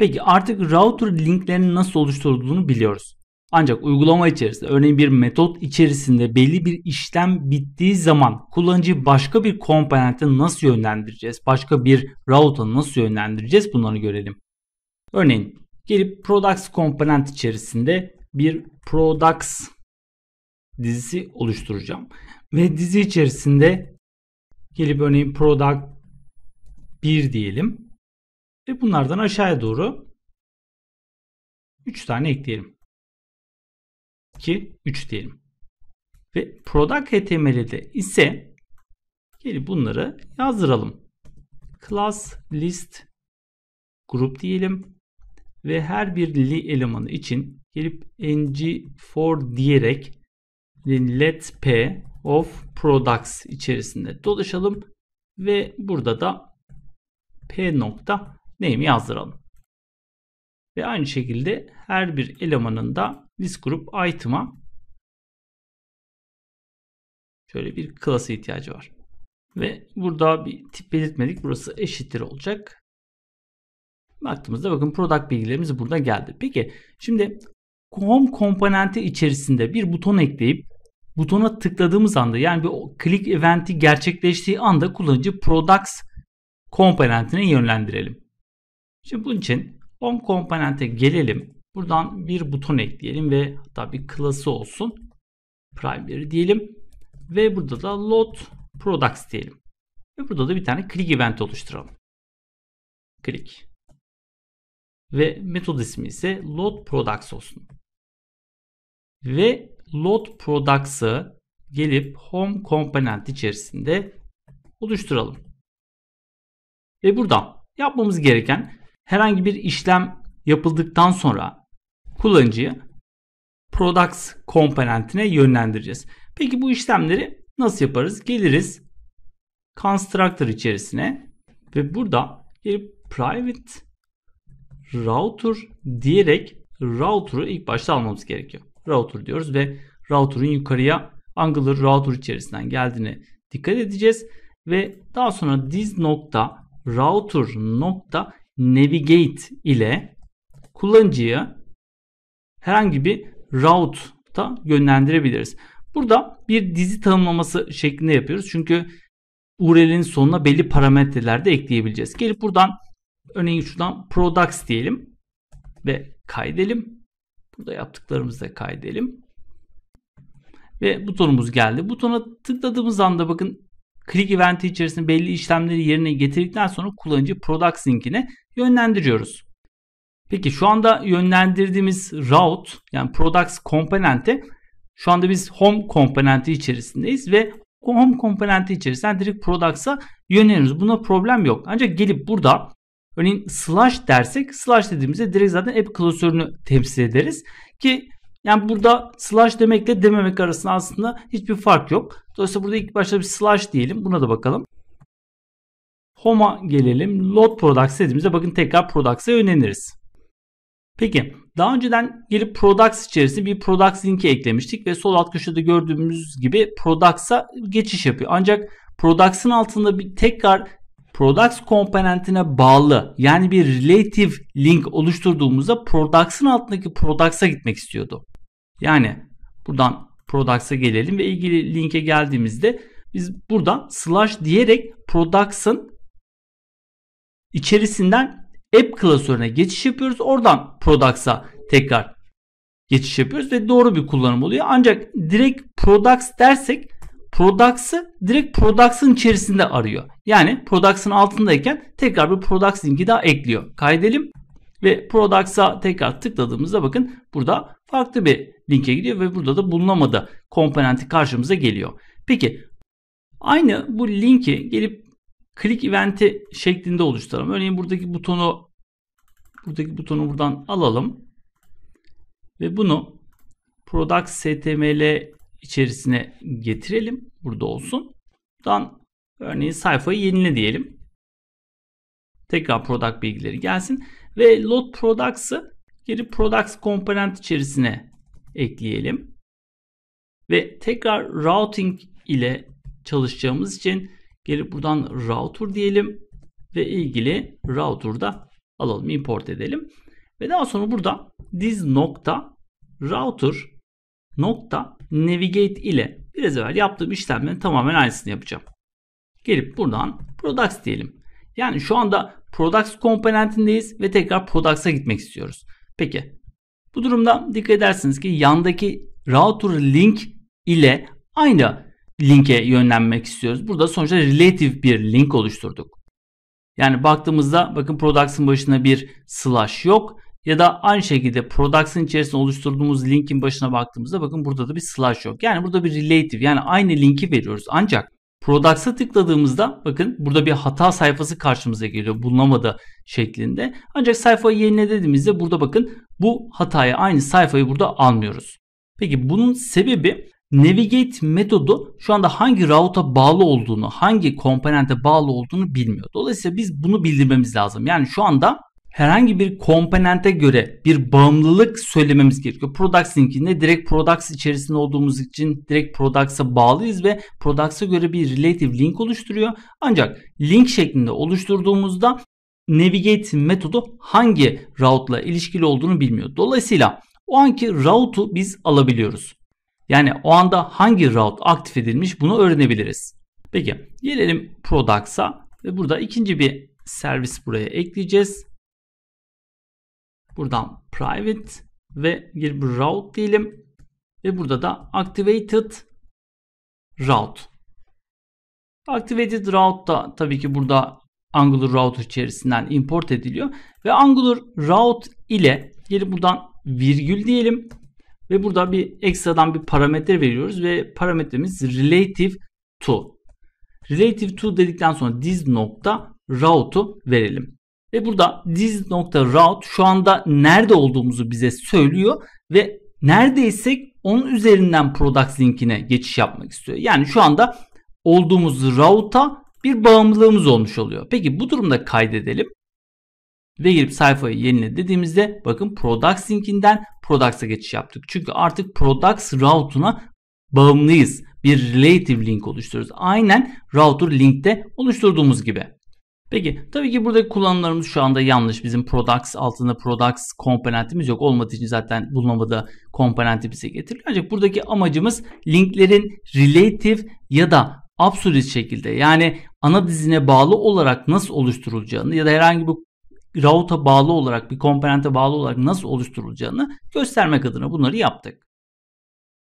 Peki artık router linklerinin nasıl oluşturulduğunu biliyoruz. Ancak uygulama içerisinde örneğin bir metot içerisinde belli bir işlem bittiği zaman kullanıcı başka bir komponente nasıl yönlendireceğiz? Başka bir router'a nasıl yönlendireceğiz? Bunları görelim. Örneğin gelip products komponent içerisinde bir products dizisi oluşturacağım. Ve dizi içerisinde gelip örneğin product 1 diyelim. Ve bunlardan aşağıya doğru 3 tane ekleyelim. 2, 3 diyelim. Ve product HTML'de ise gelip bunları yazdıralım. Class, list, grup diyelim. Ve her bir li elemanı için gelip ng4 diyerek let p of products içerisinde dolaşalım. Ve burada da p nokta name'i yazdıralım. Ve aynı şekilde her bir elemanın da list grup item'a şöyle bir klasa ihtiyacı var. Ve burada bir tip belirtmedik. Burası eşittir olacak. Baktığımızda bakın product bilgilerimiz burada geldi. Peki şimdi home komponenti içerisinde bir buton ekleyip butona tıkladığımız anda yani bir click eventi gerçekleştiği anda kullanıcı products komponentine yönlendirelim. Şimdi bunun için home komponente gelelim. Buradan bir buton ekleyelim ve hatta bir klası olsun. Primary diyelim. Ve burada da load products diyelim. Ve burada da bir tane click event oluşturalım. Click. Ve metod ismi ise load products olsun. Ve load products'ı gelip home komponent içerisinde oluşturalım. Ve buradan yapmamız gereken herhangi bir işlem yapıldıktan sonra kullanıcıyı products komponentine yönlendireceğiz. Peki bu işlemleri nasıl yaparız? Geliriz constructor içerisine ve burada gelip private router diyerek Router'ı ilk başta almamız gerekiyor. Router diyoruz ve router'un yukarıya Angular router içerisinden geldiğini dikkat edeceğiz ve daha sonra this. nokta router nokta navigate ile kullanıcıya herhangi bir route' da yönlendirebiliriz. Burada bir dizi tanımlaması şeklinde yapıyoruz. Çünkü URL'in sonuna belli parametreler de ekleyebileceğiz. Gelip buradan örneğin şuradan products diyelim ve kaydelim. Burada yaptıklarımızı da kaydelim. Ve butonumuz geldi. Butona tıkladığımız anda bakın click eventi içerisinde belli işlemleri yerine getirdikten sonra kullanıcı products linkine yönlendiriyoruz. Peki şu anda yönlendirdiğimiz route yani products komponenti şu anda biz home komponenti içerisindeyiz ve home komponenti içerisinden direkt products'a yöneliyoruz. Buna problem yok. Ancak gelip burada örneğin slash dersek slash dediğimizde direkt zaten app klasörünü temsil ederiz ki yani burada slash demekle dememek arasında aslında hiçbir fark yok. Dolayısıyla burada ilk başta bir slash diyelim. Buna da bakalım. Home'a gelelim. Load Products dediğimizde bakın tekrar Products'a yöneliriz. Peki daha önceden gelip Products içerisinde bir Products linki eklemiştik ve sol alt köşede gördüğümüz gibi Products'a geçiş yapıyor. Ancak Products'ın altında bir tekrar Products komponentine bağlı yani bir relative link oluşturduğumuzda Products'ın altındaki Products'a gitmek istiyordu. Yani buradan Products'a gelelim ve ilgili linke geldiğimizde biz buradan slash diyerek Products'ın içerisinden app klasörüne geçiş yapıyoruz. Oradan products'a tekrar geçiş yapıyoruz ve doğru bir kullanım oluyor. Ancak direkt products dersek products'ı direkt products'ın içerisinde arıyor. Yani products'ın altındayken tekrar bir products linki daha ekliyor. Kaydedelim ve products'a tekrar tıkladığımızda bakın burada farklı bir linke gidiyor ve burada da bulunamadı komponenti karşımıza geliyor. Peki aynı bu linki gelip click eventi şeklinde oluşturalım. Örneğin buradaki butonu buradaki butonu buradan alalım ve bunu product stml içerisine getirelim. Burada olsun. Buradan örneğin sayfayı yenile diyelim. Tekrar product bilgileri gelsin ve load products'ı geri products komponent içerisine ekleyelim. Ve tekrar routing ile çalışacağımız için Gelip buradan router diyelim ve ilgili router'da alalım import edelim. Ve daha sonra burada diz nokta router nokta navigate ile biraz evvel yaptığım işlemlerin tamamen aynısını yapacağım. Gelip buradan products diyelim. Yani şu anda products komponentindeyiz ve tekrar products'a gitmek istiyoruz. Peki bu durumda dikkat edersiniz ki yandaki router link ile aynı linke yönlenmek istiyoruz. Burada sonuçta relative bir link oluşturduk. Yani baktığımızda bakın products'ın başına bir slash yok. Ya da aynı şekilde products'ın içerisinde oluşturduğumuz linkin başına baktığımızda bakın burada da bir slash yok. Yani burada bir relative yani aynı linki veriyoruz. Ancak Products'a tıkladığımızda bakın burada bir hata sayfası karşımıza geliyor bulunamadı şeklinde. Ancak sayfayı yenile dediğimizde burada bakın bu hatayı aynı sayfayı burada almıyoruz. Peki bunun sebebi Navigate metodu şu anda hangi route'a bağlı olduğunu, hangi komponente bağlı olduğunu bilmiyor. Dolayısıyla biz bunu bildirmemiz lazım. Yani şu anda herhangi bir komponente göre bir bağımlılık söylememiz gerekiyor. Products linkinde direkt products içerisinde olduğumuz için direkt products'a bağlıyız ve products'a göre bir relative link oluşturuyor. Ancak link şeklinde oluşturduğumuzda navigate metodu hangi route'la ilişkili olduğunu bilmiyor. Dolayısıyla o anki route'u biz alabiliyoruz. Yani o anda hangi route aktif edilmiş bunu öğrenebiliriz. Peki gelelim products'a ve burada ikinci bir servis buraya ekleyeceğiz. Buradan private ve bir route diyelim ve burada da activated route. Activated route da tabii ki burada Angular route içerisinden import ediliyor ve Angular route ile gelip buradan virgül diyelim ve burada bir ekstradan bir parametre veriyoruz ve parametremiz relative to. Relative to dedikten sonra this nokta route'u verelim. Ve burada this nokta route şu anda nerede olduğumuzu bize söylüyor ve neredeysek onun üzerinden product linkine geçiş yapmak istiyor. Yani şu anda olduğumuz route'a bir bağımlılığımız olmuş oluyor. Peki bu durumda kaydedelim ve girip sayfayı yenile dediğimizde bakın products linkinden products'a geçiş yaptık. Çünkü artık products route'una bağımlıyız. Bir relative link oluşturuyoruz. Aynen router linkte oluşturduğumuz gibi. Peki tabii ki buradaki kullanımlarımız şu anda yanlış. Bizim products altında products komponentimiz yok. Olmadığı için zaten bulmamada komponenti bize getirilir. Ancak buradaki amacımız linklerin relative ya da absolute şekilde yani ana dizine bağlı olarak nasıl oluşturulacağını ya da herhangi bir route'a bağlı olarak bir komponente bağlı olarak nasıl oluşturulacağını göstermek adına bunları yaptık.